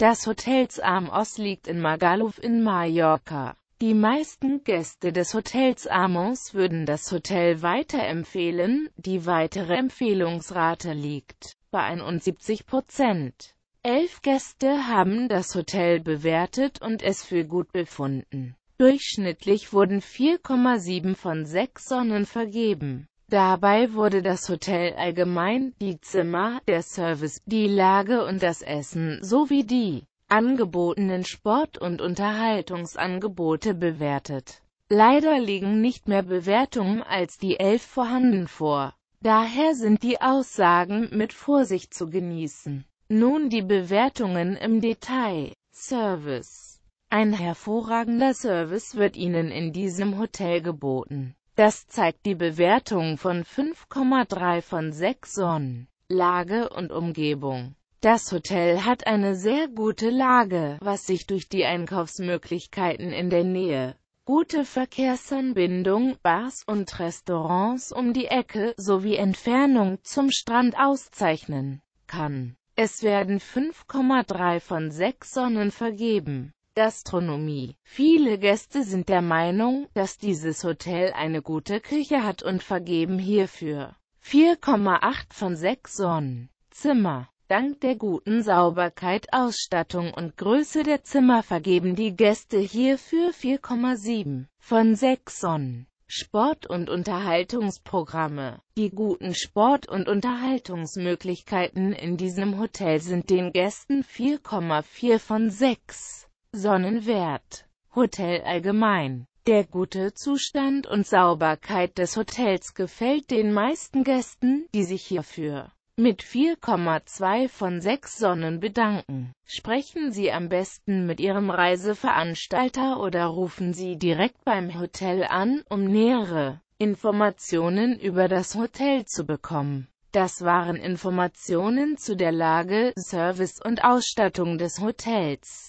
Das Hotels Amos liegt in Magaluf in Mallorca. Die meisten Gäste des Hotels Amos würden das Hotel weiterempfehlen, die weitere Empfehlungsrate liegt bei 71 Prozent. Elf Gäste haben das Hotel bewertet und es für gut befunden. Durchschnittlich wurden 4,7 von 6 Sonnen vergeben. Dabei wurde das Hotel allgemein, die Zimmer, der Service, die Lage und das Essen sowie die angebotenen Sport- und Unterhaltungsangebote bewertet. Leider liegen nicht mehr Bewertungen als die elf vorhanden vor. Daher sind die Aussagen mit Vorsicht zu genießen. Nun die Bewertungen im Detail. Service. Ein hervorragender Service wird Ihnen in diesem Hotel geboten. Das zeigt die Bewertung von 5,3 von 6 Sonnen. Lage und Umgebung Das Hotel hat eine sehr gute Lage, was sich durch die Einkaufsmöglichkeiten in der Nähe, gute Verkehrsanbindung, Bars und Restaurants um die Ecke sowie Entfernung zum Strand auszeichnen kann. Es werden 5,3 von 6 Sonnen vergeben. Gastronomie. Viele Gäste sind der Meinung, dass dieses Hotel eine gute Küche hat und vergeben hierfür 4,8 von 6 Sonnen. Zimmer. Dank der guten Sauberkeit, Ausstattung und Größe der Zimmer vergeben die Gäste hierfür 4,7 von 6 Sonnen. Sport- und Unterhaltungsprogramme. Die guten Sport- und Unterhaltungsmöglichkeiten in diesem Hotel sind den Gästen 4,4 von 6 Sonnenwert. Hotel allgemein. Der gute Zustand und Sauberkeit des Hotels gefällt den meisten Gästen, die sich hierfür mit 4,2 von 6 Sonnen bedanken. Sprechen Sie am besten mit Ihrem Reiseveranstalter oder rufen Sie direkt beim Hotel an, um nähere Informationen über das Hotel zu bekommen. Das waren Informationen zu der Lage, Service und Ausstattung des Hotels.